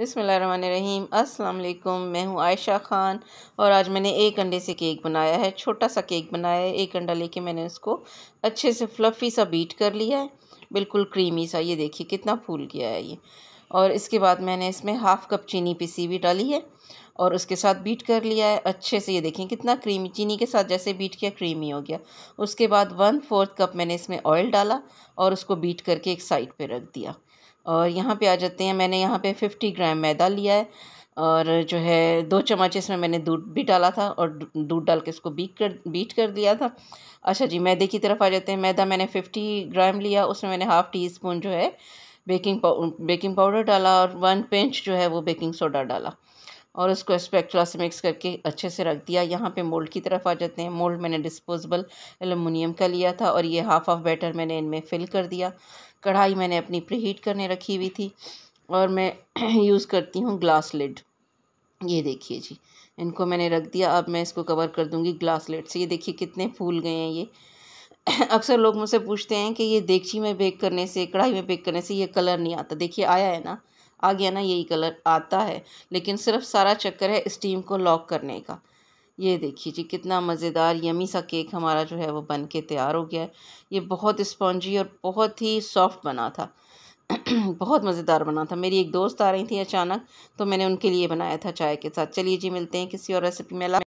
बिसमीम अस्सलाम मैं हूँ आयशा ख़ान और आज मैंने एक अंडे से केक बनाया है छोटा सा केक बनाया है एक अंडा लेके मैंने उसको अच्छे से फ्लफ़ी सा बीट कर लिया है बिल्कुल क्रीमी सा ये देखिए कितना फूल गया है ये और इसके बाद मैंने इसमें हाफ़ कप चीनी पिसी भी डाली है और उसके साथ बीट कर लिया है अच्छे से ये देखें कितना क्रीमी चीनी के साथ जैसे बीट किया क्रीमी हो गया उसके बाद वन फोर्थ कप मैंने इसमें ऑयल डाला और उसको बीट करके एक साइड पे रख दिया और यहाँ पे आ जाते हैं मैंने यहाँ पे फिफ्टी ग्राम मैदा लिया है और जो है दो चम्मच इसमें मैंने दूध भी डाला था और दूध डाल के इसको बीट कर बीट कर दिया था अच्छा जी मैदे की तरफ आ जाते हैं मैदा मैंने फिफ्टी ग्राम लिया उसमें मैंने हाफ़ टी स्पून जो है बेकिंग पाउ बेकिंग पाउडर डाला और वन पेंच जो है वो बेकिंग सोडा डाला और उसको स्पेक्ट्रा से मिक्स करके अच्छे से रख दिया यहाँ पे मोल्ड की तरफ आ जाते हैं मोल्ड मैंने डिस्पोजेबल एलुमिनियम का लिया था और ये हाफ़ ऑफ बैटर मैंने इनमें फ़िल कर दिया कढ़ाई मैंने अपनी प्रीहीट हीट करने रखी हुई थी और मैं यूज़ करती हूँ ग्लास लिड ये देखिए जी इनको मैंने रख दिया अब मैं इसको कवर कर दूँगी ग्लास लिड से ये देखिए कितने फूल गए हैं ये अक्सर लोग मुझसे पूछते हैं कि ये देखची में बेक करने से कढ़ाई में बेक करने से ये कलर नहीं आता देखिए आया है ना आ गया ना यही कलर आता है लेकिन सिर्फ सारा चक्कर है स्टीम को लॉक करने का ये देखिए जी कितना मज़ेदार यमी सा केक हमारा जो है वो बन के तैयार हो गया है ये बहुत स्पॉन्जी और बहुत ही सॉफ्ट बना था बहुत मज़ेदार बना था मेरी एक दोस्त आ रही थी अचानक तो मैंने उनके लिए बनाया था चाय के साथ चलिए जी मिलते हैं किसी और रेसिपी में